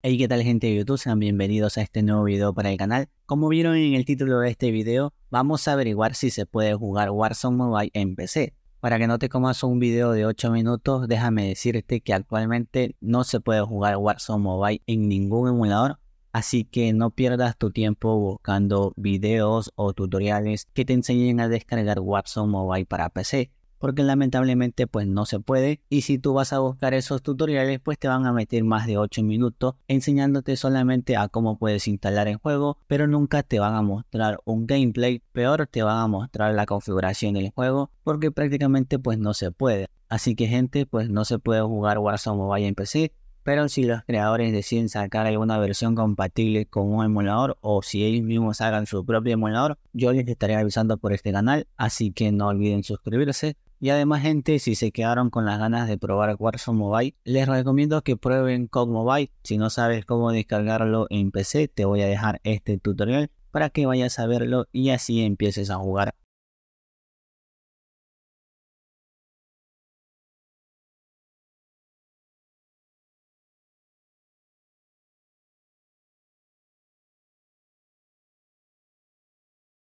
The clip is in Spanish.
Hey, ¿qué tal gente de YouTube? Sean bienvenidos a este nuevo video para el canal. Como vieron en el título de este video, vamos a averiguar si se puede jugar Warzone Mobile en PC. Para que no te comas un video de 8 minutos, déjame decirte que actualmente no se puede jugar Warzone Mobile en ningún emulador, así que no pierdas tu tiempo buscando videos o tutoriales que te enseñen a descargar Warzone Mobile para PC porque lamentablemente pues no se puede y si tú vas a buscar esos tutoriales pues te van a meter más de 8 minutos enseñándote solamente a cómo puedes instalar el juego pero nunca te van a mostrar un gameplay peor te van a mostrar la configuración del juego porque prácticamente pues no se puede así que gente pues no se puede jugar Warzone Mobile en PC pero si los creadores deciden sacar alguna versión compatible con un emulador o si ellos mismos hagan su propio emulador, yo les estaré avisando por este canal, así que no olviden suscribirse y además, gente, si se quedaron con las ganas de probar Warzone Mobile, les recomiendo que prueben COG Mobile. Si no sabes cómo descargarlo en PC, te voy a dejar este tutorial para que vayas a verlo y así empieces a jugar